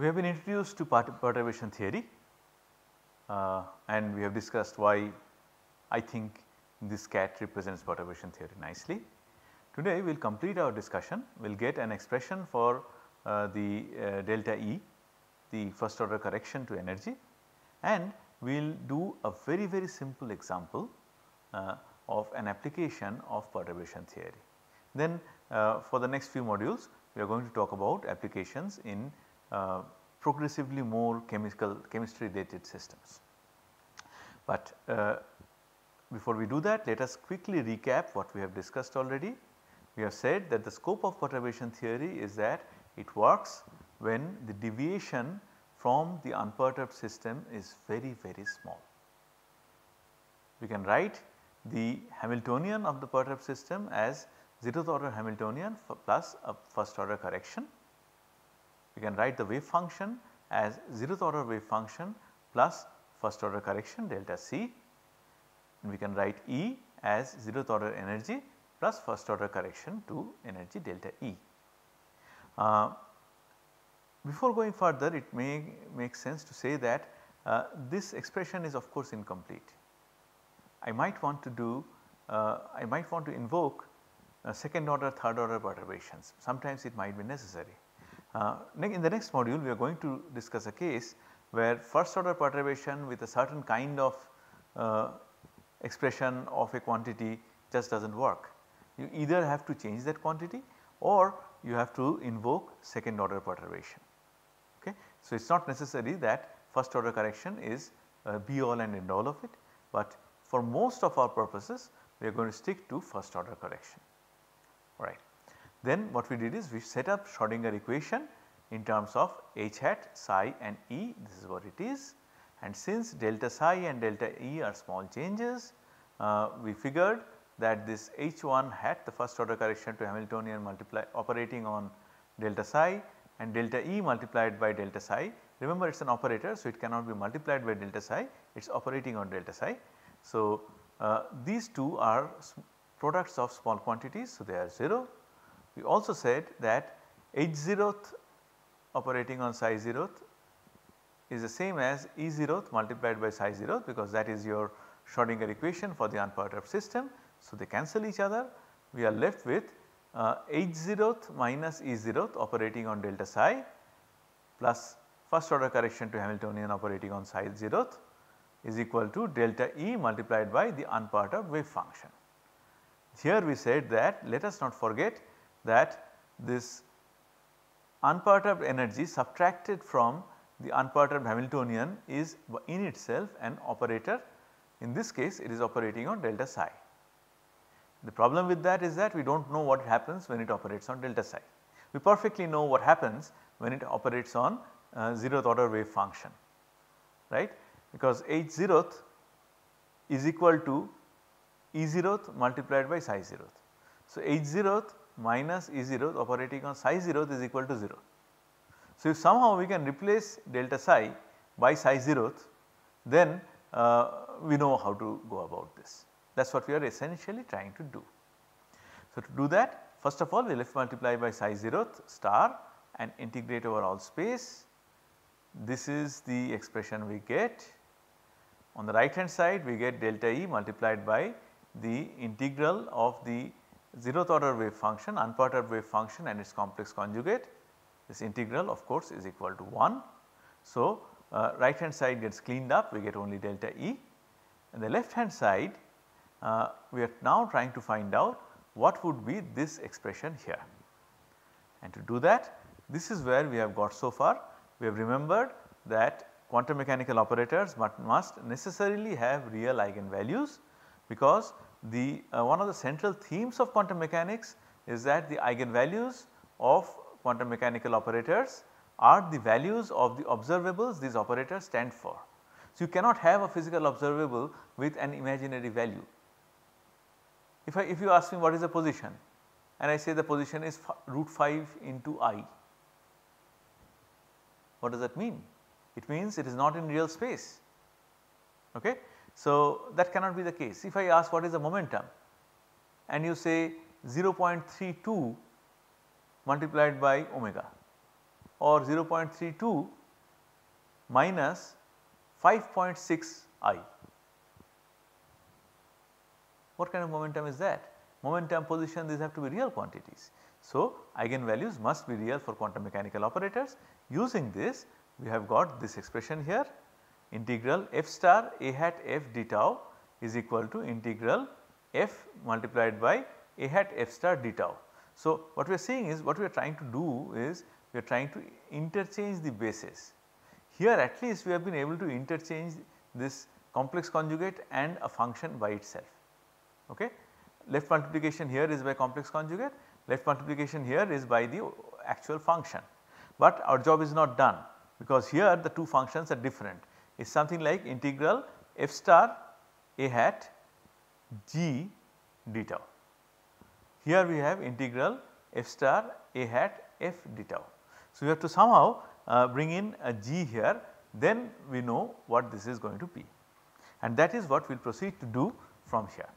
we have been introduced to perturbation theory uh, and we have discussed why I think this cat represents perturbation theory nicely. Today we will complete our discussion, we will get an expression for uh, the uh, delta E, the first order correction to energy and we will do a very very simple example uh, of an application of perturbation theory. Then uh, for the next few modules we are going to talk about applications in uh, progressively more chemical chemistry related systems. But uh, before we do that let us quickly recap what we have discussed already. We have said that the scope of perturbation theory is that it works when the deviation from the unperturbed system is very very small. We can write the Hamiltonian of the perturbed system as zeroth order Hamiltonian plus a first order correction we can write the wave function as 0th order wave function plus first order correction delta C and we can write E as 0th order energy plus first order correction to energy delta E. Uh, before going further it may make sense to say that uh, this expression is of course incomplete. I might want to do uh, I might want to invoke uh, second order third order perturbations sometimes it might be necessary. Uh, in the next module we are going to discuss a case where first order perturbation with a certain kind of uh, expression of a quantity just does not work. You either have to change that quantity or you have to invoke second order perturbation. Okay. So, it is not necessary that first order correction is uh, be all and end all of it, but for most of our purposes we are going to stick to first order correction. All right. Then what we did is we set up Schrodinger equation in terms of h hat, psi and e this is what it is and since delta psi and delta e are small changes uh, we figured that this h1 hat the first order correction to Hamiltonian multiply operating on delta psi and delta e multiplied by delta psi remember it is an operator so it cannot be multiplied by delta psi it is operating on delta psi. So, uh, these two are products of small quantities so they are 0 we also said that h zeroth operating on psi zeroth is the same as E zeroth multiplied by psi zeroth because that is your Schrodinger equation for the unperturbed system. So, they cancel each other we are left with uh, h zeroth minus E zeroth operating on delta psi plus first order correction to Hamiltonian operating on psi zeroth is equal to delta E multiplied by the unperturbed wave function. Here we said that let us not forget that this unperturbed energy subtracted from the unperturbed Hamiltonian is in itself an operator. In this case it is operating on delta psi. The problem with that is that we do not know what happens when it operates on delta psi. We perfectly know what happens when it operates on uh, 0th order wave function right because h 0th is equal to e 0th multiplied by psi 0th. So, h 0th minus E 0 operating on psi 0 is equal to 0. So, if somehow we can replace delta psi by psi 0 then uh, we know how to go about this. That is what we are essentially trying to do. So, to do that first of all we left multiply by psi 0 star and integrate over all space. This is the expression we get. On the right hand side we get delta E multiplied by the integral of the zeroth order wave function, unperturbed wave function and its complex conjugate, this integral of course is equal to 1. So, uh, right hand side gets cleaned up, we get only delta E. And the left hand side, uh, we are now trying to find out what would be this expression here. And to do that, this is where we have got so far. We have remembered that quantum mechanical operators must necessarily have real eigenvalues because the uh, one of the central themes of quantum mechanics is that the eigenvalues of quantum mechanical operators are the values of the observables these operators stand for. So, you cannot have a physical observable with an imaginary value. If I if you ask me what is the position and I say the position is root 5 into i, what does that mean? It means it is not in real space. Okay? So, that cannot be the case. If I ask what is the momentum and you say 0.32 multiplied by omega or 0.32 minus 5.6 i. What kind of momentum is that? Momentum position these have to be real quantities. So, eigenvalues must be real for quantum mechanical operators. Using this we have got this expression here integral f star a hat f d tau is equal to integral f multiplied by a hat f star d tau. So, what we are saying is what we are trying to do is we are trying to interchange the bases. Here at least we have been able to interchange this complex conjugate and a function by itself. Okay? Left multiplication here is by complex conjugate, left multiplication here is by the actual function. But our job is not done because here the two functions are different is something like integral f star a hat g d tau. Here we have integral f star a hat f d tau. So, we have to somehow uh, bring in a g here then we know what this is going to be and that is what we will proceed to do from here.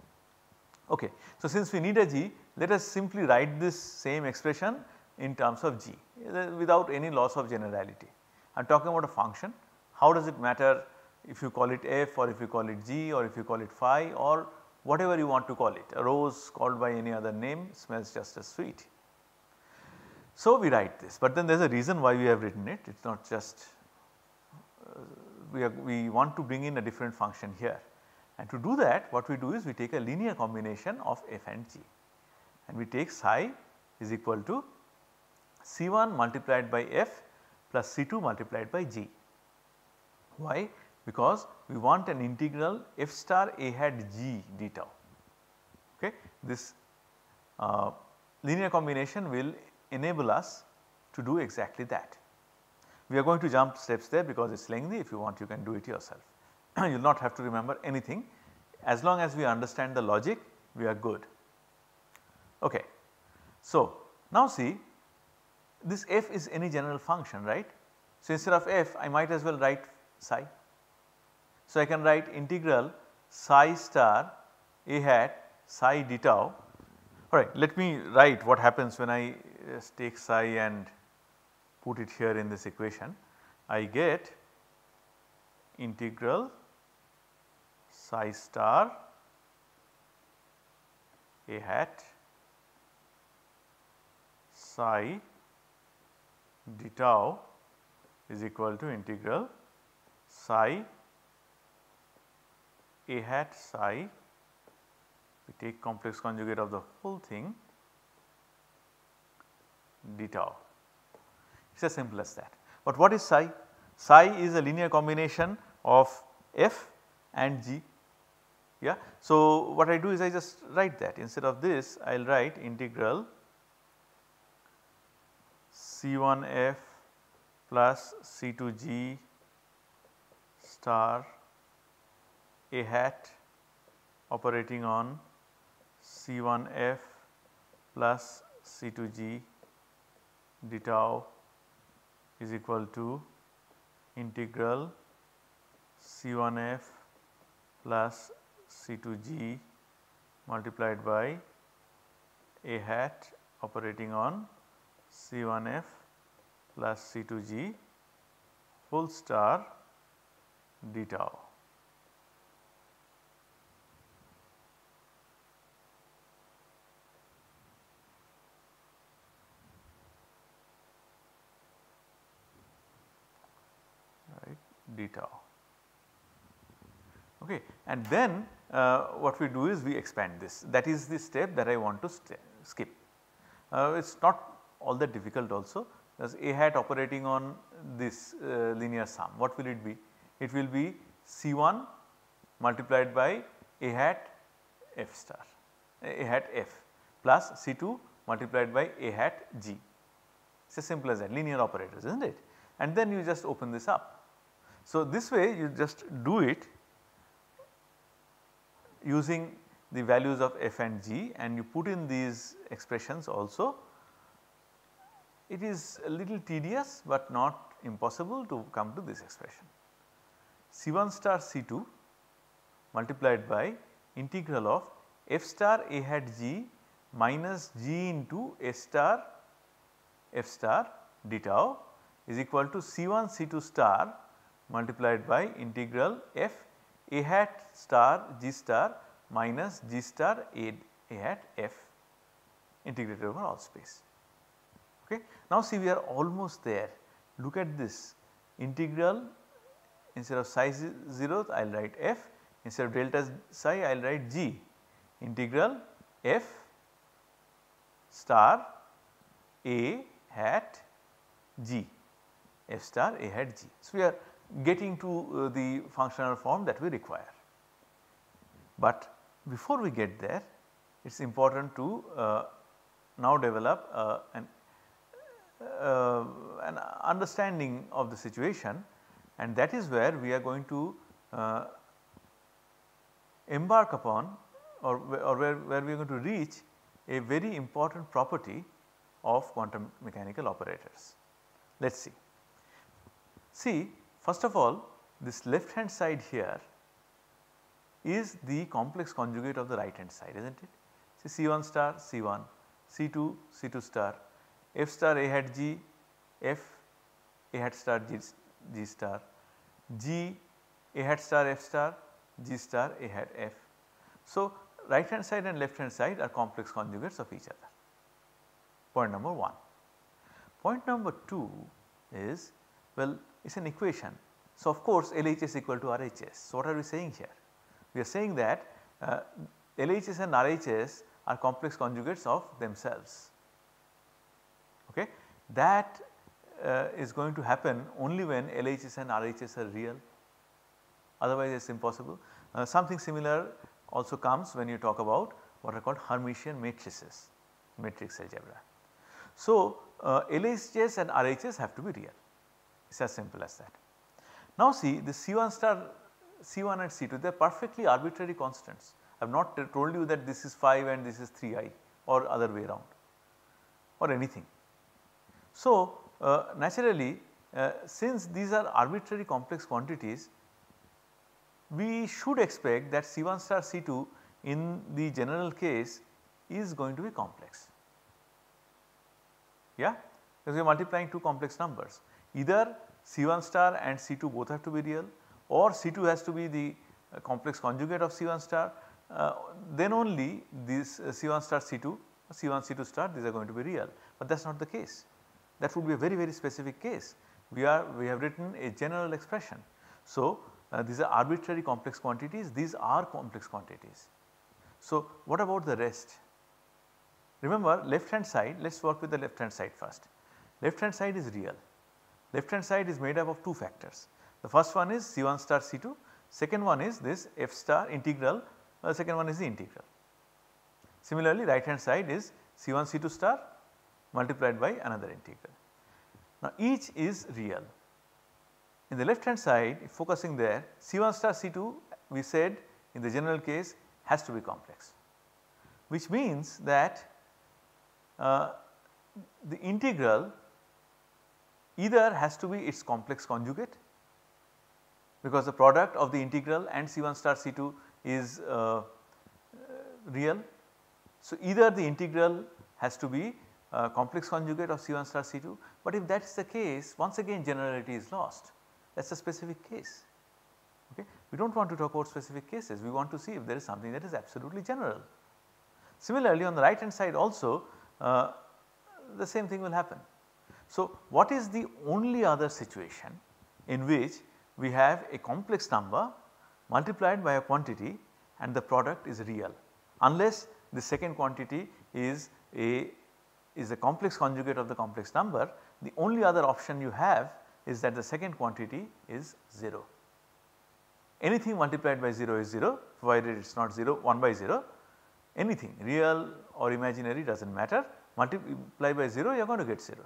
Okay. So, since we need a g let us simply write this same expression in terms of g uh, without any loss of generality. I am talking about a function how does it matter if you call it f or if you call it g or if you call it phi or whatever you want to call it a rose called by any other name smells just as sweet. So we write this but then there is a reason why we have written it it is not just uh, we, are, we want to bring in a different function here and to do that what we do is we take a linear combination of f and g and we take psi is equal to c1 multiplied by f plus c2 multiplied by g why? Because we want an integral f star a hat g d tau. Okay. This uh, linear combination will enable us to do exactly that. We are going to jump steps there because it is lengthy if you want you can do it yourself. you will not have to remember anything as long as we understand the logic we are good. Okay. So, now see this f is any general function right. So, instead of f I might as well write psi. So, I can write integral psi star a hat psi d tau. Alright, let me write what happens when I uh, take psi and put it here in this equation. I get integral psi star a hat psi d tau is equal to integral psi a hat psi we take complex conjugate of the whole thing d tau. It is as simple as that. But what is psi? Psi is a linear combination of f and g. Yeah. So, what I do is I just write that instead of this I will write integral c 1 f plus c 2 g star A hat operating on C1F plus C2G d tau is equal to integral C1F plus C2G multiplied by A hat operating on C1F plus C2G full star d tau. Right, d tau. Okay, and then uh, what we do is we expand this. That is the step that I want to skip. Uh, it's not all that difficult also. Does a hat operating on this uh, linear sum? What will it be? it will be C1 multiplied by A hat F star A hat F plus C2 multiplied by A hat G. It is as simple as that linear operators is not it and then you just open this up. So, this way you just do it using the values of f and g and you put in these expressions also. It is a little tedious but not impossible to come to this expression. C1 star C2 multiplied by integral of f star a hat g minus g into a star f star d tau is equal to C1 C2 star multiplied by integral f a hat star g star minus g star a, a hat f integrated over all space. Okay. Now see we are almost there look at this integral instead of psi 0 I will write f instead of delta psi I will write g integral f star a hat g f star a hat g. So, we are getting to uh, the functional form that we require. But before we get there it is important to uh, now develop uh, an, uh, an understanding of the situation and that is where we are going to uh, embark upon or, or where, where we are going to reach a very important property of quantum mechanical operators. Let us see. See first of all this left hand side here is the complex conjugate of the right hand side is not it. See C1 star C1, C2 C2 star, F star A hat G, F A hat star G, G star, G A hat star F star G star A hat F. So, right hand side and left hand side are complex conjugates of each other point number 1. Point number 2 is well it is an equation. So, of course, LHS is equal to RHS. So, what are we saying here? We are saying that uh, LHS and RHS are complex conjugates of themselves. Okay? That uh, is going to happen only when LHS and RHS are real otherwise it is impossible. Uh, something similar also comes when you talk about what are called Hermitian matrices matrix algebra. So, uh, LHS and RHS have to be real it is as simple as that. Now see the C1 star C1 and C2 they are perfectly arbitrary constants I have not told you that this is 5 and this is 3i or other way around or anything. So, uh, naturally uh, since these are arbitrary complex quantities, we should expect that C1 star C2 in the general case is going to be complex. Yeah, because we are multiplying two complex numbers either C1 star and C2 both have to be real or C2 has to be the uh, complex conjugate of C1 star uh, then only this uh, C1 star C2 C1 C2 star these are going to be real but that is not the case that would be a very very specific case. We are we have written a general expression. So, uh, these are arbitrary complex quantities, these are complex quantities. So, what about the rest? Remember left hand side, let us work with the left hand side first. Left hand side is real, left hand side is made up of two factors. The first one is C1 star C2, second one is this f star integral, well, uh, second one is the integral. Similarly, right hand side is C1 C2 star multiplied by another integral. Now each is real. In the left hand side focusing there C1 star C2 we said in the general case has to be complex which means that uh, the integral either has to be its complex conjugate because the product of the integral and C1 star C2 is uh, real. So, either the integral has to be uh, complex conjugate of C1 star C2, but if that is the case once again generality is lost that is a specific case. Okay. We do not want to talk about specific cases we want to see if there is something that is absolutely general. Similarly on the right hand side also uh, the same thing will happen. So what is the only other situation in which we have a complex number multiplied by a quantity and the product is real unless the second quantity is a is the complex conjugate of the complex number, the only other option you have is that the second quantity is 0. Anything multiplied by 0 is 0 provided it is not 0 1 by 0 anything real or imaginary does not matter multiply by 0 you are going to get 0.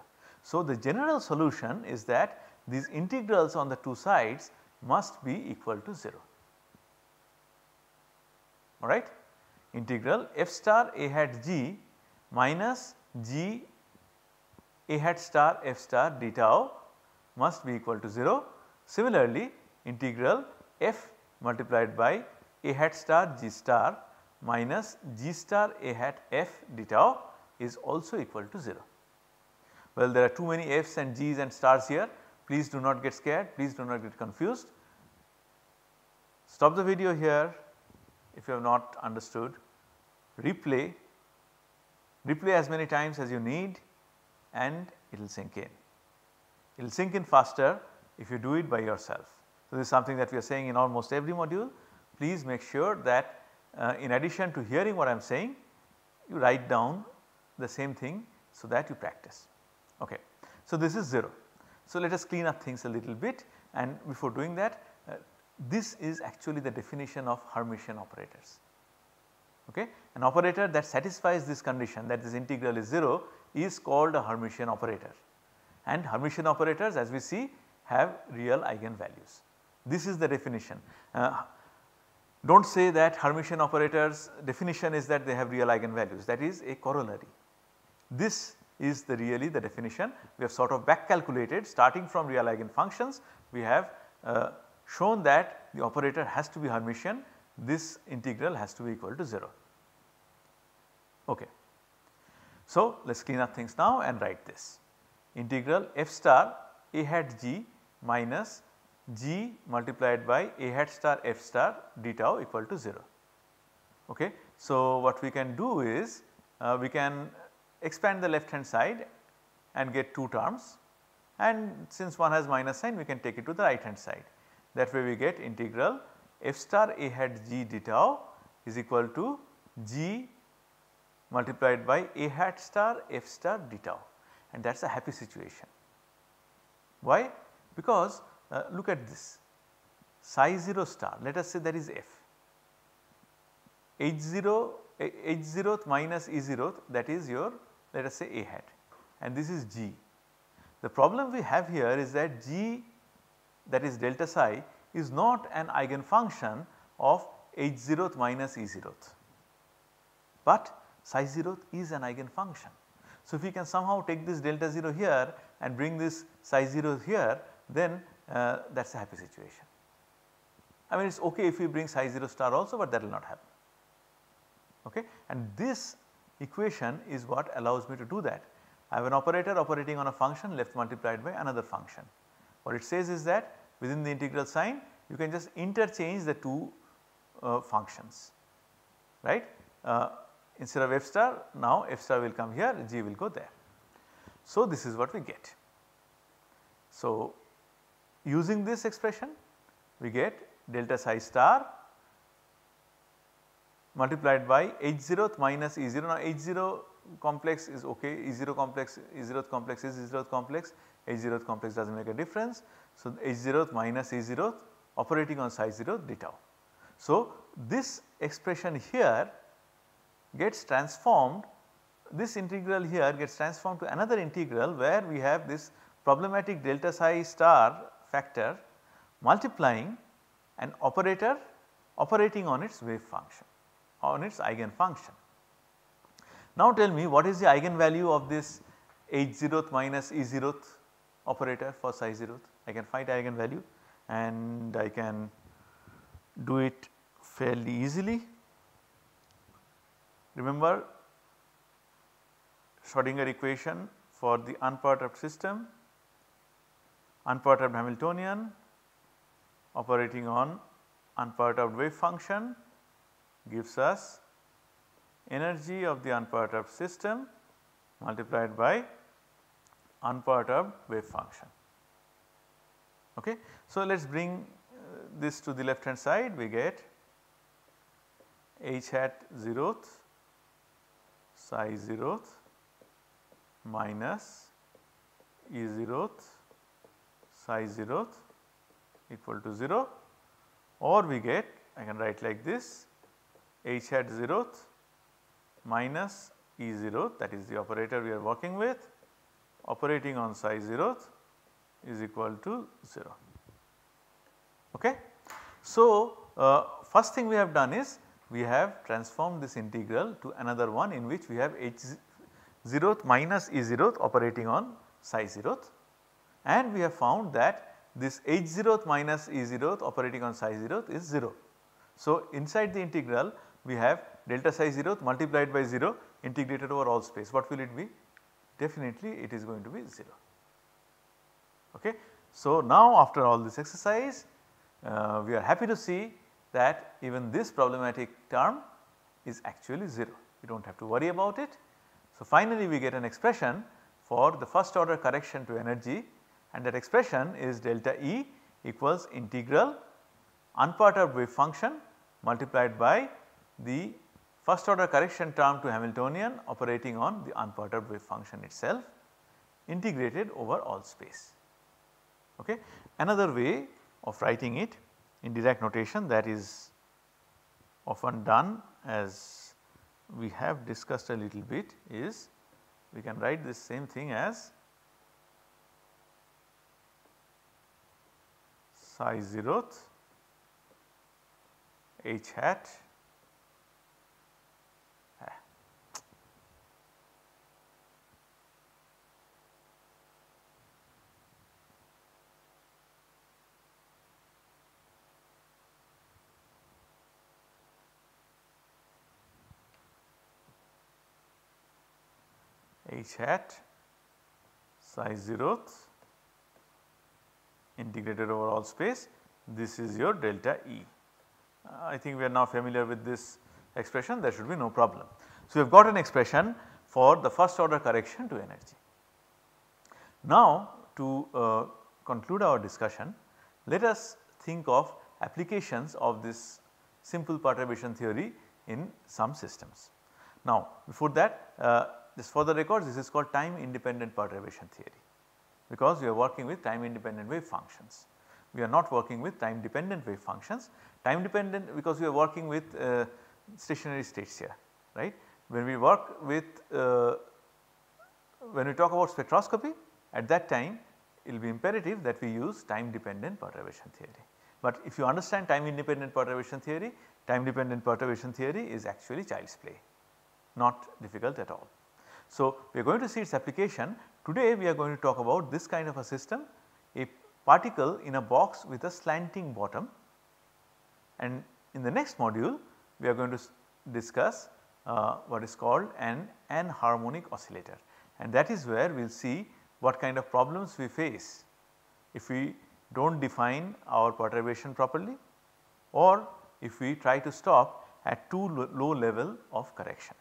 So, the general solution is that these integrals on the two sides must be equal to 0 alright integral f star a hat g minus G A hat star F star d tau must be equal to 0. Similarly, integral F multiplied by A hat star G star minus G star A hat F d tau is also equal to 0. Well, there are too many F's and G's and stars here. Please do not get scared, please do not get confused. Stop the video here if you have not understood. Replay replay as many times as you need and it will sink in. It will sink in faster if you do it by yourself. So, this is something that we are saying in almost every module. Please make sure that uh, in addition to hearing what I am saying, you write down the same thing so that you practice. Okay. So, this is 0. So, let us clean up things a little bit and before doing that, uh, this is actually the definition of Hermitian operators. Okay. An operator that satisfies this condition that this integral is 0 is called a Hermitian operator and Hermitian operators as we see have real eigenvalues. This is the definition. Uh, do not say that Hermitian operators definition is that they have real eigenvalues that is a corollary. This is the really the definition we have sort of back calculated starting from real eigenfunctions we have uh, shown that the operator has to be Hermitian this integral has to be equal to 0. Okay. So, let us clean up things now and write this integral f star a hat g minus g multiplied by a hat star f star d tau equal to 0. Okay. So, what we can do is uh, we can expand the left hand side and get 2 terms and since one has minus sign we can take it to the right hand side. That way we get integral f star A hat g d tau is equal to g multiplied by A hat star f star d tau and that is a happy situation. Why? Because uh, look at this psi 0 star let us say that is f h 0 h 0 minus e 0 that is your let us say A hat and this is g. The problem we have here is that g that is delta psi is not an eigenfunction of h 0th minus e 0th, but psi 0th is an eigenfunction. So, if we can somehow take this delta 0 here and bring this psi 0 here then uh, that is a happy situation. I mean it is okay if we bring psi 0 star also but that will not happen okay and this equation is what allows me to do that. I have an operator operating on a function left multiplied by another function. What it says is that within the integral sign you can just interchange the two uh, functions right. Uh, instead of f star now f star will come here g will go there. So, this is what we get. So, using this expression we get delta psi star multiplied by h zero minus e 0. Now, h 0 complex is ok, e 0 complex, e zero complex is e 0th complex, h zero complex does not make a difference. So, h 0th minus e 0th operating on psi 0 d tau. So, this expression here gets transformed this integral here gets transformed to another integral where we have this problematic delta psi star factor multiplying an operator operating on its wave function on its eigenfunction. Now tell me what is the eigenvalue of this h 0th minus e 0th operator for psi 0th? I can find eigenvalue and I can do it fairly easily. Remember Schrodinger equation for the unperturbed system, unperturbed Hamiltonian operating on unperturbed wave function gives us energy of the unperturbed system multiplied by unperturbed wave function. Okay. So, let us bring uh, this to the left hand side we get h hat 0th psi 0th minus e 0th psi 0th equal to 0 or we get I can write like this h hat 0th minus e 0th that is the operator we are working with operating on psi 0th is equal to 0. Okay. So, uh, first thing we have done is we have transformed this integral to another one in which we have h 0th minus e 0th operating on psi 0th and we have found that this h 0th minus e 0th operating on psi 0th is 0. So, inside the integral we have delta psi 0th multiplied by 0 integrated over all space what will it be? Definitely it is going to be 0. Okay. So, now after all this exercise uh, we are happy to see that even this problematic term is actually 0 you do not have to worry about it. So, finally we get an expression for the first order correction to energy and that expression is delta E equals integral unperturbed wave function multiplied by the first order correction term to Hamiltonian operating on the unperturbed wave function itself integrated over all space. Okay. Another way of writing it in direct notation that is often done as we have discussed a little bit is we can write this same thing as psi zeroth h hat h hat psi zeroth integrated over all space this is your delta E. Uh, I think we are now familiar with this expression there should be no problem. So, we have got an expression for the first order correction to energy. Now, to uh, conclude our discussion let us think of applications of this simple perturbation theory in some systems. Now, before that uh, this for the record this is called time independent perturbation theory because we are working with time independent wave functions. We are not working with time dependent wave functions, time dependent because we are working with uh, stationary states here right. When we work with uh, when we talk about spectroscopy at that time it will be imperative that we use time dependent perturbation theory. But if you understand time independent perturbation theory, time dependent perturbation theory is actually child's play, not difficult at all. So, we are going to see its application. Today we are going to talk about this kind of a system, a particle in a box with a slanting bottom and in the next module we are going to discuss uh, what is called an anharmonic oscillator and that is where we will see what kind of problems we face if we do not define our perturbation properly or if we try to stop at too low level of correction.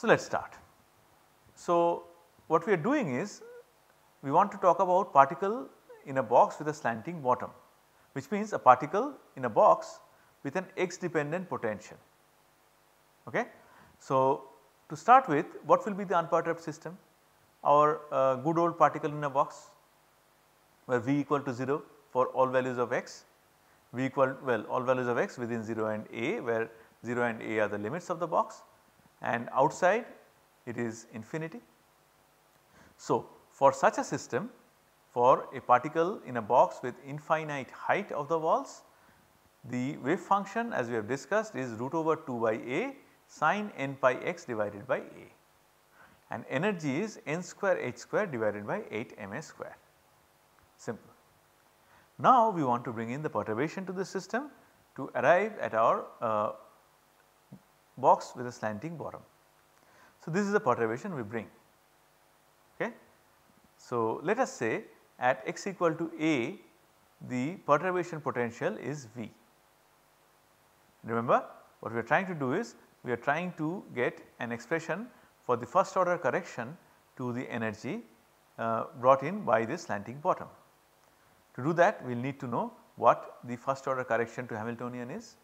So, let us start. So, what we are doing is we want to talk about particle in a box with a slanting bottom which means a particle in a box with an x dependent potential. Okay. So, to start with what will be the unperturbed system? Our uh, good old particle in a box where v equal to 0 for all values of x, v equal well all values of x within 0 and a where 0 and a are the limits of the box and outside it is infinity. So, for such a system for a particle in a box with infinite height of the walls, the wave function as we have discussed is root over 2 by a sine n pi x divided by a and energy is n square h square divided by 8 m a square simple. Now we want to bring in the perturbation to the system to arrive at our uh, box with a slanting bottom. So, this is the perturbation we bring. Okay. So, let us say at x equal to a the perturbation potential is V. Remember what we are trying to do is we are trying to get an expression for the first order correction to the energy uh, brought in by this slanting bottom. To do that we will need to know what the first order correction to Hamiltonian is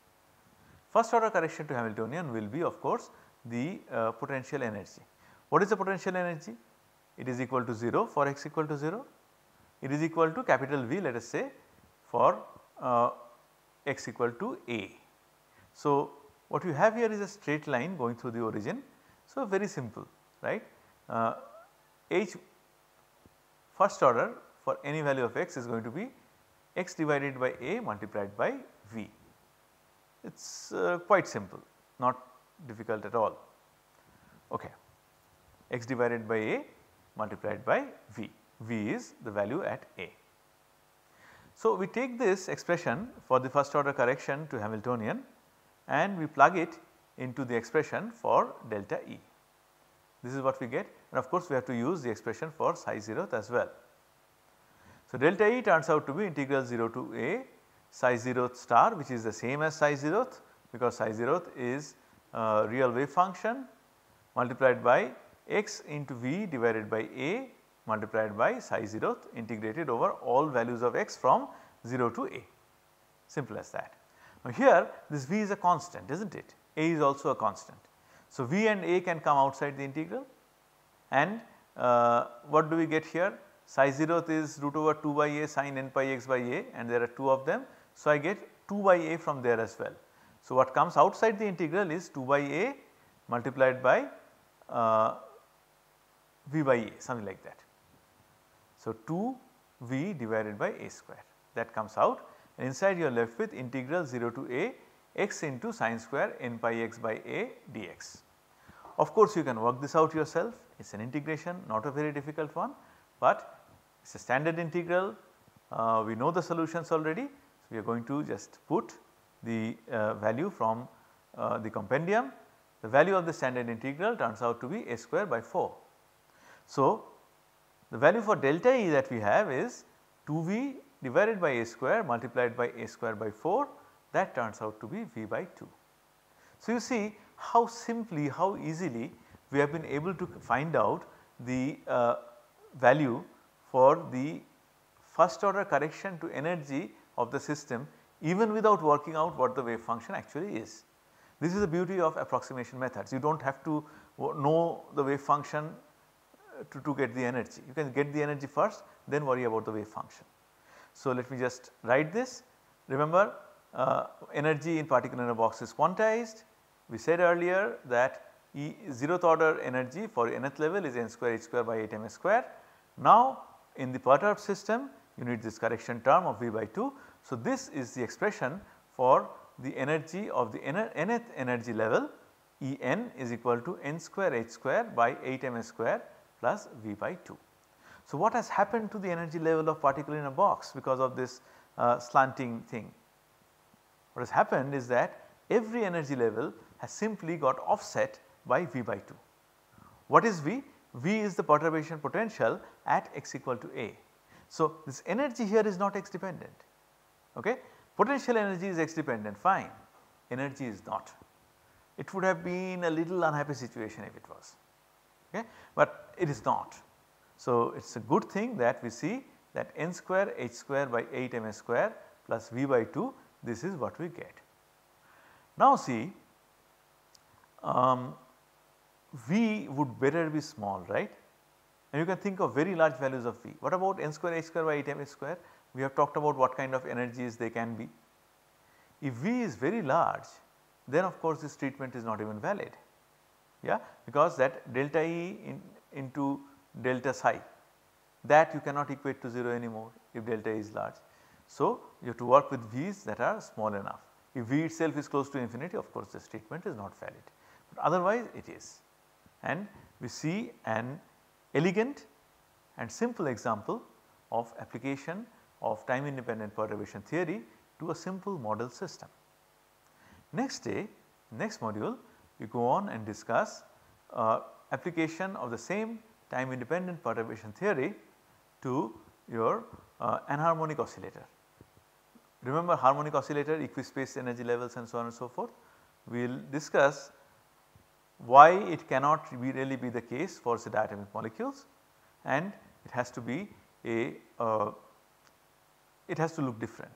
First order correction to Hamiltonian will be of course the uh, potential energy. What is the potential energy? It is equal to 0 for x equal to 0. It is equal to capital V let us say for uh, x equal to A. So, what you have here is a straight line going through the origin. So, very simple right. Uh, H first order for any value of x is going to be x divided by A multiplied by V. It is uh, quite simple, not difficult at all. Okay. x divided by A multiplied by V, V is the value at A. So, we take this expression for the first order correction to Hamiltonian and we plug it into the expression for delta E. This is what we get and of course, we have to use the expression for psi zero as well. So, delta E turns out to be integral 0 to A psi 0th star which is the same as psi 0th because psi 0th is a real wave function multiplied by x into v divided by a multiplied by psi 0th integrated over all values of x from 0 to a simple as that. Now here this v is a constant is not it a is also a constant. So v and a can come outside the integral and uh, what do we get here psi 0th is root over 2 by a sine n pi x by a and there are 2 of them so, I get 2 by a from there as well. So, what comes outside the integral is 2 by a multiplied by uh, v by a something like that. So, 2 v divided by a square that comes out and inside you are left with integral 0 to a x into sine square n pi x by a dx. Of course, you can work this out yourself it is an integration not a very difficult one, but it is a standard integral uh, we know the solutions already we are going to just put the uh, value from uh, the compendium. The value of the standard integral turns out to be a square by 4. So, the value for delta E that we have is 2V divided by a square multiplied by a square by 4 that turns out to be V by 2. So, you see how simply, how easily we have been able to find out the uh, value for the first order correction to energy of the system even without working out what the wave function actually is. This is the beauty of approximation methods. You do not have to know the wave function uh, to, to get the energy. You can get the energy first then worry about the wave function. So, let me just write this. Remember uh, energy in particle in a box is quantized. We said earlier that E 0th order energy for nth level is n square h square by 8 m square. Now, in the perturbed system you need this correction term of V by 2. So, this is the expression for the energy of the nth energy level E n is equal to n square h square by 8 m s square plus v by 2. So, what has happened to the energy level of particle in a box because of this uh, slanting thing? What has happened is that every energy level has simply got offset by V by 2. What is V? V is the perturbation potential at x equal to A. So, this energy here is not x dependent. Okay. Potential energy is x dependent fine energy is not. It would have been a little unhappy situation if it was okay but it is not. So it is a good thing that we see that n square h square by 8 m s square plus v by 2 this is what we get. Now see um, v would better be small right and you can think of very large values of v. What about n square h square by 8 m s square we have talked about what kind of energies they can be. If V is very large then of course this treatment is not even valid yeah because that delta E in, into delta psi that you cannot equate to 0 anymore if delta E is large. So, you have to work with V's that are small enough. If V itself is close to infinity of course this treatment is not valid but otherwise it is and we see an elegant and simple example of application of time independent perturbation theory to a simple model system. Next day, next module we go on and discuss uh, application of the same time independent perturbation theory to your uh, anharmonic oscillator. Remember harmonic oscillator, equispace energy levels and so on and so forth. We will discuss why it cannot be really be the case for the diatomic molecules and it has to be a uh, it has to look different.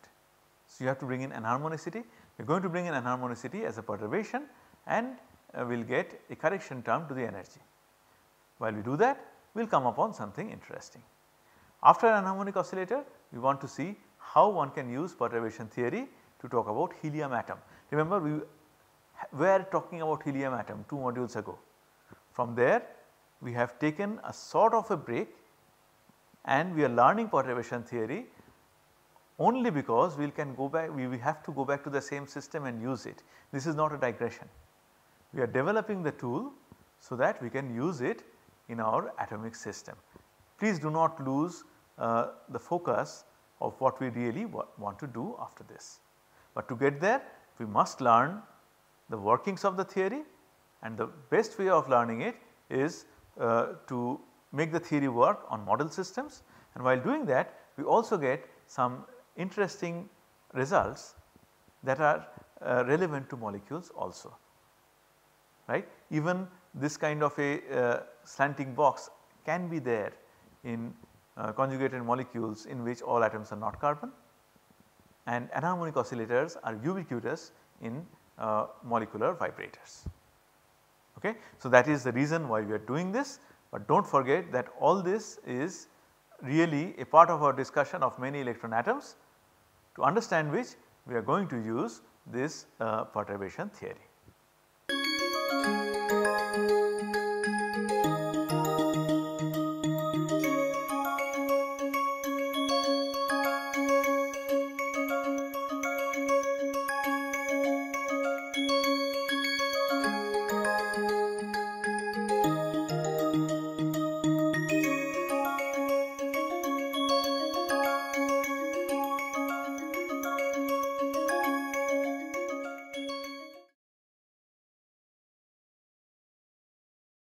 So, you have to bring in anharmonicity. We are going to bring in anharmonicity as a perturbation and uh, we will get a correction term to the energy. While we do that, we will come upon something interesting. After an anharmonic oscillator, we want to see how one can use perturbation theory to talk about helium atom. Remember we were talking about helium atom 2 modules ago. From there we have taken a sort of a break and we are learning perturbation theory only because we can go back we, we have to go back to the same system and use it. This is not a digression. We are developing the tool so that we can use it in our atomic system. Please do not lose uh, the focus of what we really want to do after this. But to get there we must learn the workings of the theory and the best way of learning it is uh, to make the theory work on model systems and while doing that we also get some interesting results that are uh, relevant to molecules also right. Even this kind of a uh, slanting box can be there in uh, conjugated molecules in which all atoms are not carbon and anharmonic oscillators are ubiquitous in uh, molecular vibrators. Okay. So, that is the reason why we are doing this but do not forget that all this is really a part of our discussion of many electron atoms to understand which we are going to use this uh, perturbation theory.